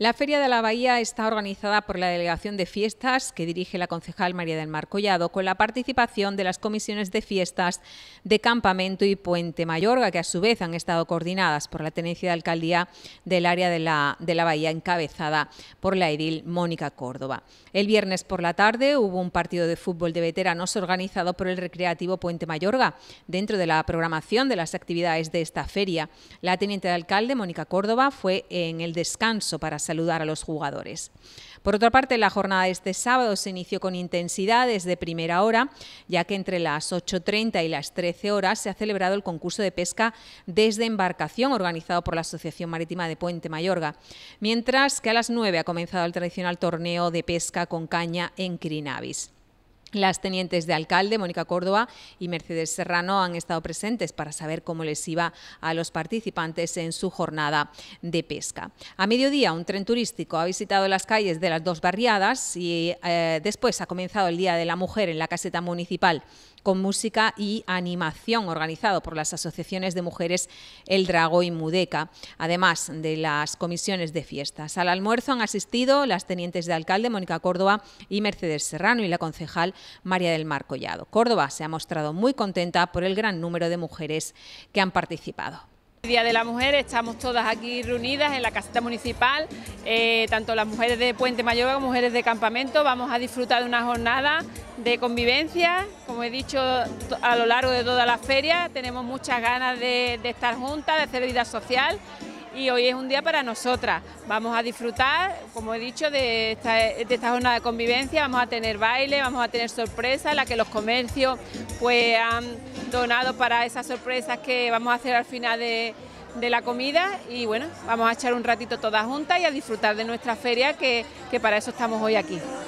La Feria de la Bahía está organizada por la Delegación de Fiestas que dirige la concejal María del Mar Collado con la participación de las comisiones de fiestas de Campamento y Puente Mayorga que a su vez han estado coordinadas por la Tenencia de Alcaldía del área de la, de la Bahía encabezada por la edil Mónica Córdoba. El viernes por la tarde hubo un partido de fútbol de veteranos organizado por el Recreativo Puente Mayorga dentro de la programación de las actividades de esta feria. La Teniente de Alcalde Mónica Córdoba fue en el descanso para saludar a los jugadores. Por otra parte, la jornada de este sábado se inició con intensidad desde primera hora, ya que entre las 8.30 y las 13 horas se ha celebrado el concurso de pesca desde embarcación organizado por la Asociación Marítima de Puente Mayorga, mientras que a las 9 ha comenzado el tradicional torneo de pesca con caña en Crinavis. Las tenientes de alcalde, Mónica Córdoba y Mercedes Serrano, han estado presentes para saber cómo les iba a los participantes en su jornada de pesca. A mediodía, un tren turístico ha visitado las calles de las dos barriadas y eh, después ha comenzado el Día de la Mujer en la caseta municipal con música y animación organizado por las asociaciones de mujeres El Drago y Mudeca, además de las comisiones de fiestas. Al almuerzo han asistido las tenientes de alcalde Mónica Córdoba y Mercedes Serrano y la concejal María del Mar Collado. Córdoba se ha mostrado muy contenta por el gran número de mujeres que han participado. Día de la Mujer, estamos todas aquí reunidas en la caseta municipal, eh, tanto las mujeres de Puente Mayor como mujeres de campamento. Vamos a disfrutar de una jornada de convivencia, como he dicho, a lo largo de toda la feria. Tenemos muchas ganas de estar juntas, de hacer vida social y hoy es un día para nosotras. Vamos a disfrutar, como he dicho, de esta, zona jornada de convivencia, vamos a tener baile, vamos a tener sorpresas, la que los comercios pues han donado para esas sorpresas que vamos a hacer al final de, la comida y bueno, vamos a echar un ratito todas juntas y a disfrutar de nuestra feria que para eso estamos hoy aquí.